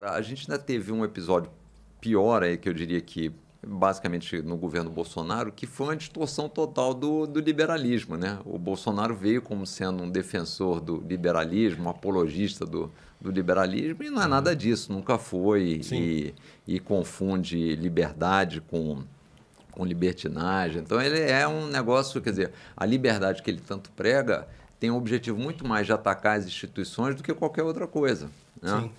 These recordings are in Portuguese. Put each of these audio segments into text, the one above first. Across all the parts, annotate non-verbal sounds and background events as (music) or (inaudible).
A gente ainda teve um episódio pior aí, que eu diria que basicamente no governo Bolsonaro, que foi uma distorção total do, do liberalismo. Né? O Bolsonaro veio como sendo um defensor do liberalismo, um apologista do, do liberalismo, e não é uhum. nada disso, nunca foi, e, e, confunde liberdade com, com libertinagem. Então, ele é um negócio, quer dizer, a liberdade que ele tanto prega tem um objetivo muito mais de atacar as instituições do que qualquer outra coisa. Né? Sim.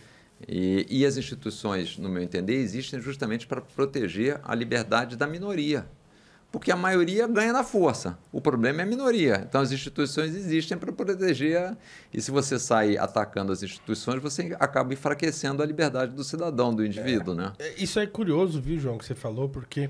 E, e as instituições, no meu entender, existem justamente para proteger a liberdade da minoria. Porque a maioria ganha na força. O problema é a minoria. Então as instituições existem para proteger. E se você sair atacando as instituições, você acaba enfraquecendo a liberdade do cidadão, do indivíduo, é, né? É, isso é curioso, viu, João, que você falou, porque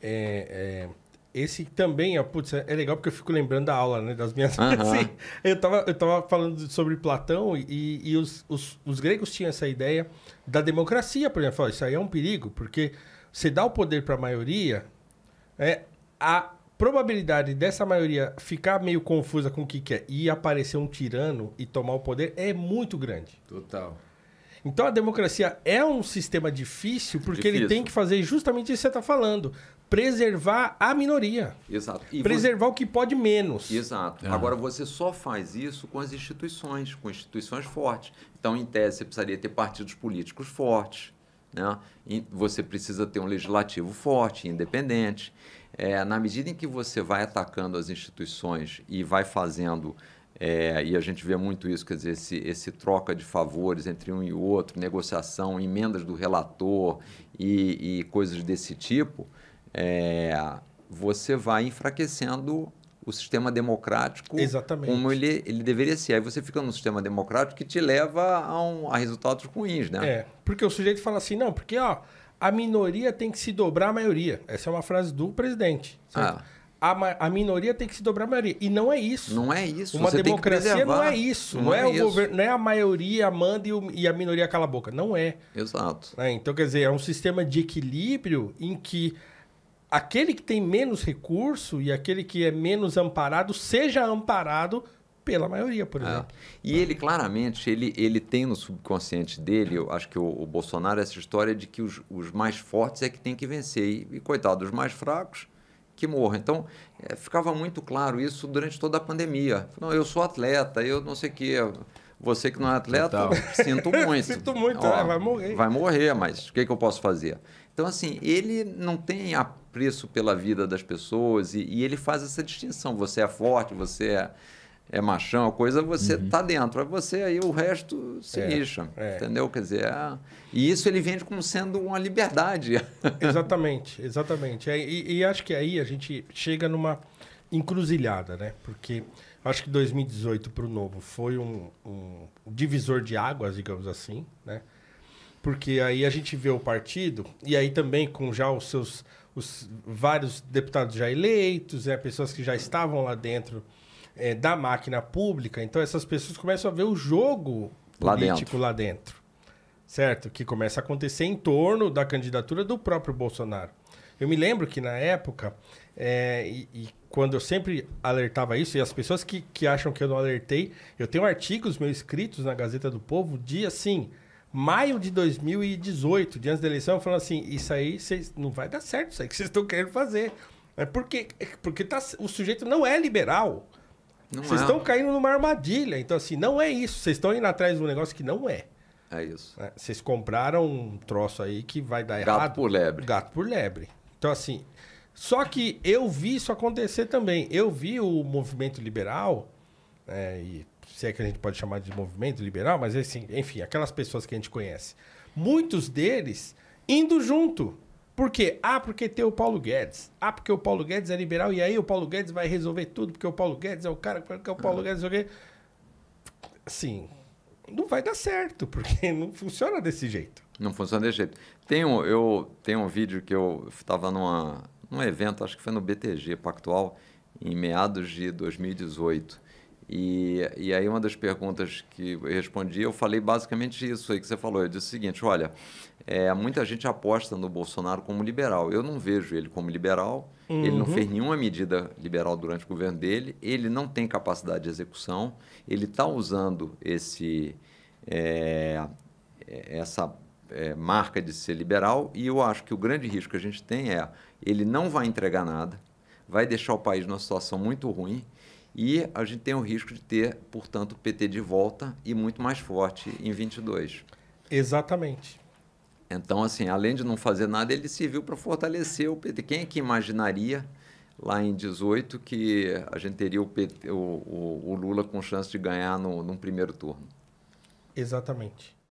é, é esse também é, putz, é, é legal porque eu fico lembrando da aula, né? Das minhas. Uhum. (laughs) Assim, eu, tava, eu tava falando sobre Platão e, e os, os, os, gregos tinham essa ideia da democracia, por exemplo. Isso aí é um perigo, porque você dá o poder para a maioria, é, a probabilidade dessa maioria ficar meio confusa com o que é, e aparecer um tirano e tomar o poder é muito grande. Total. Então a democracia é um sistema difícil porque difícil. ele tem que fazer justamente isso que você está falando. Preservar a minoria. Exato. E preservar você... o que pode menos. Exato. É. Agora, você só faz isso com as instituições, com instituições fortes. Então, em tese, você precisaria ter partidos políticos fortes. Né? E você precisa ter um legislativo forte, independente. É, na medida em que você vai atacando as instituições e vai fazendo é, e a gente vê muito isso, quer dizer, esse, esse, troca de favores entre um e outro, negociação, emendas do relator e, e coisas desse tipo, é, você vai enfraquecendo o sistema democrático Exatamente. como ele, ele deveria ser. Aí você fica num sistema democrático que te leva a, um, a resultados ruins, né? É, porque o sujeito fala assim, não, porque ó, a minoria tem que se dobrar à maioria. Essa é uma frase do presidente. Certo? Ah a, a minoria tem que se dobrar a maioria. E não é isso. Não é isso. Uma Você democracia não é isso. Não, não é, é, o isso. governo, não é a maioria manda e, o, e, a minoria cala a boca. Não é. Exato. É, então, quer dizer, é um sistema de equilíbrio em que aquele que tem menos recurso e aquele que é menos amparado seja amparado pela maioria, por é. exemplo. É. E ele claramente, ele, ele tem no subconsciente dele, eu acho que o, o Bolsonaro, essa história de que os, os mais fortes é que tem que vencer. E, e coitado, os mais fracos que Então, é, ficava muito claro isso durante toda a pandemia. Não, eu sou atleta, eu não sei o quê. Você que não é atleta, sinto (laughs) muito. sinto muito, Ó, é, vai morrer. Vai morrer, mas o que, que eu posso fazer? Então, assim, ele não tem apreço pela vida das pessoas e, e ele faz essa distinção. Você é forte, você é é machão, a coisa, você uhum. tá dentro. Aí você aí o resto se é, lixa. É. Entendeu? Quer dizer, é... e isso ele vende como sendo uma liberdade. (laughs) Exatamente, exatamente. É, e, e, acho que aí a gente chega numa encruzilhada, né? Porque acho que 2018 para o novo foi um, um divisor de águas, digamos assim, né? Porque aí a gente vê o partido, e aí também com já os seus os vários deputados já eleitos, é, pessoas que já estavam lá dentro é, da máquina pública, então essas pessoas começam a ver o jogo lá político dentro. lá dentro. Certo? Que começa a acontecer em torno da candidatura do próprio Bolsonaro. Eu me lembro que na época, é, e, e, quando eu sempre alertava isso, e as pessoas que, que acham que eu não alertei, eu tenho artigos meus escritos na Gazeta do Povo de assim, maio de 2018, diante da eleição, falando assim: isso aí cês, não vai dar certo, isso aí que vocês estão querendo fazer. É porque, é, porque tá, o sujeito não é liberal. Vocês é. estão caindo numa armadilha. Então, assim, não é isso. Vocês estão indo atrás de um negócio que não é. É isso. É, vocês compraram um troço aí que vai dar Gato errado. Gato por lebre. Gato por lebre. Então, assim. Só que eu vi isso acontecer também. Eu vi o movimento liberal, é, e se é que a gente pode chamar de movimento liberal, mas assim, enfim, aquelas pessoas que a gente conhece. Muitos deles indo junto. Por quê? Ah, porque tem o Paulo Guedes. Ah, porque o Paulo Guedes é liberal e aí o Paulo Guedes vai resolver tudo, porque o Paulo Guedes é o cara, porque o Paulo ah. Guedes é Assim, não vai dar certo, porque não funciona desse jeito. Não funciona desse jeito. Tem um, eu, tem um vídeo que eu estava num evento, acho que foi no BTG Pactual, em meados de 2018. E, e aí uma das perguntas que eu respondi, eu falei basicamente isso aí que você falou. Eu disse o seguinte, olha, é, muita gente aposta no Bolsonaro como liberal. Eu não vejo ele como liberal. Uhum. Ele não uhum. fez nenhuma medida liberal durante o governo dele. Ele não tem capacidade de execução. Ele está usando esse, é, é, essa é, marca de ser liberal. E eu acho que o grande risco que a gente tem é ele não vai entregar nada vai deixar o país numa situação muito ruim e a gente tem o risco de ter, portanto, o PT de volta e muito mais forte em 22. Exatamente. Então, assim, além de não fazer nada, ele serviu para fortalecer o PT. Quem é que imaginaria lá em 18 que a gente teria o, PT, o, o, o Lula com chance de ganhar no, num primeiro turno? Exatamente.